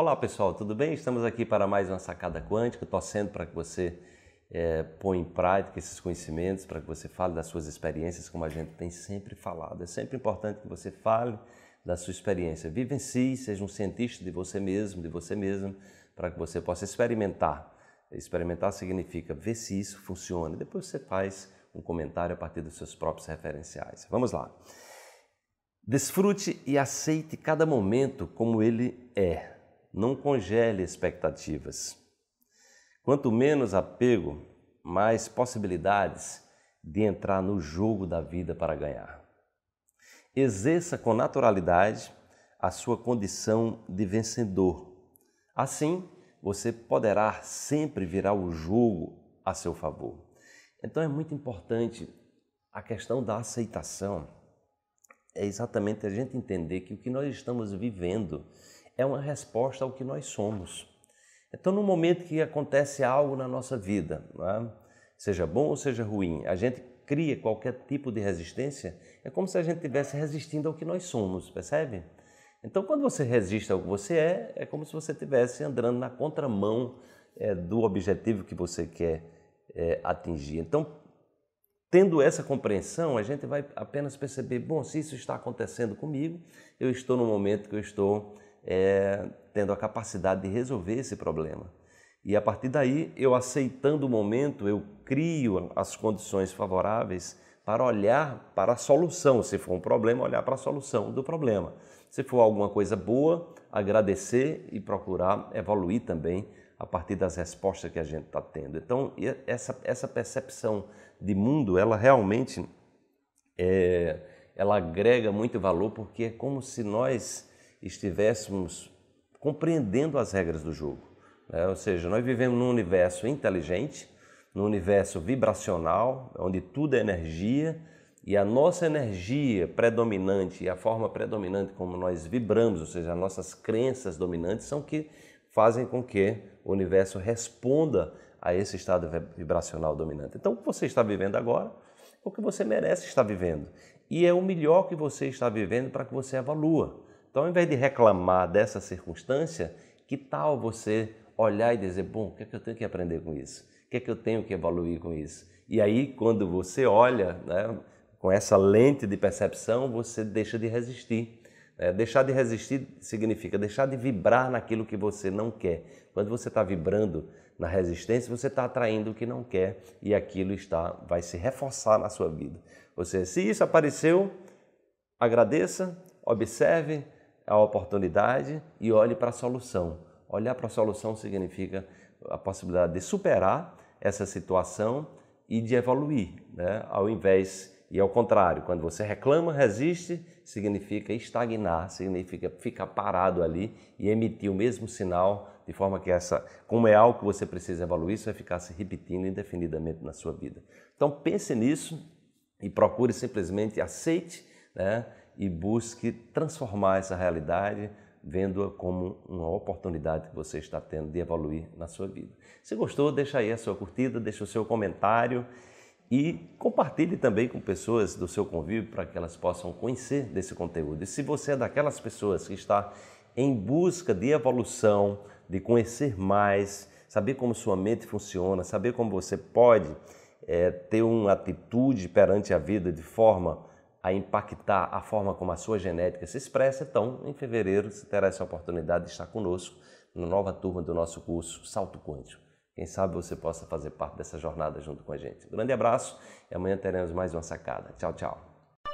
Olá pessoal, tudo bem? Estamos aqui para mais uma sacada quântica, torcendo para que você é, põe em prática esses conhecimentos, para que você fale das suas experiências, como a gente tem sempre falado. É sempre importante que você fale da sua experiência. Vivencie, si, seja um cientista de você mesmo, de você mesmo, para que você possa experimentar. Experimentar significa ver se isso funciona. Depois você faz um comentário a partir dos seus próprios referenciais. Vamos lá. Desfrute e aceite cada momento como ele é não congele expectativas. Quanto menos apego, mais possibilidades de entrar no jogo da vida para ganhar. Exerça com naturalidade a sua condição de vencedor. Assim, você poderá sempre virar o jogo a seu favor. Então é muito importante a questão da aceitação. É exatamente a gente entender que o que nós estamos vivendo é uma resposta ao que nós somos. Então, no momento que acontece algo na nossa vida, né? seja bom ou seja ruim, a gente cria qualquer tipo de resistência, é como se a gente estivesse resistindo ao que nós somos, percebe? Então, quando você resiste ao que você é, é como se você estivesse andando na contramão é, do objetivo que você quer é, atingir. Então, tendo essa compreensão, a gente vai apenas perceber: bom, se isso está acontecendo comigo, eu estou no momento que eu estou é, tendo a capacidade de resolver esse problema. E a partir daí, eu aceitando o momento, eu crio as condições favoráveis para olhar para a solução. Se for um problema, olhar para a solução do problema. Se for alguma coisa boa, agradecer e procurar evoluir também a partir das respostas que a gente está tendo. Então, essa, essa percepção de mundo, ela realmente é, ela agrega muito valor, porque é como se nós estivéssemos compreendendo as regras do jogo. Né? Ou seja, nós vivemos num universo inteligente, num universo vibracional, onde tudo é energia e a nossa energia predominante e a forma predominante como nós vibramos, ou seja, as nossas crenças dominantes são que fazem com que o universo responda a esse estado vibracional dominante. Então, o que você está vivendo agora é o que você merece estar vivendo e é o melhor que você está vivendo para que você evolua. Então, ao invés de reclamar dessa circunstância, que tal você olhar e dizer: bom, o que é que eu tenho que aprender com isso? O que é que eu tenho que evoluir com isso? E aí, quando você olha né, com essa lente de percepção, você deixa de resistir. É, deixar de resistir significa deixar de vibrar naquilo que você não quer. Quando você está vibrando na resistência, você está atraindo o que não quer e aquilo está, vai se reforçar na sua vida. Ou seja, se isso apareceu, agradeça, observe, a oportunidade e olhe para a solução. Olhar para a solução significa a possibilidade de superar essa situação e de evoluir, né? ao invés e ao contrário, quando você reclama, resiste, significa estagnar, significa ficar parado ali e emitir o mesmo sinal, de forma que essa, como é algo que você precisa evoluir, isso vai ficar se repetindo indefinidamente na sua vida. Então pense nisso e procure simplesmente aceite né, e busque transformar essa realidade, vendo-a como uma oportunidade que você está tendo de evoluir na sua vida. Se gostou, deixa aí a sua curtida, deixa o seu comentário e compartilhe também com pessoas do seu convívio para que elas possam conhecer desse conteúdo. E se você é daquelas pessoas que está em busca de evolução, de conhecer mais, saber como sua mente funciona, saber como você pode é, ter uma atitude perante a vida de forma a impactar a forma como a sua genética se expressa, então em fevereiro você terá essa oportunidade de estar conosco na nova turma do nosso curso Salto Quântico. Quem sabe você possa fazer parte dessa jornada junto com a gente. Um grande abraço e amanhã teremos mais uma sacada. Tchau, tchau.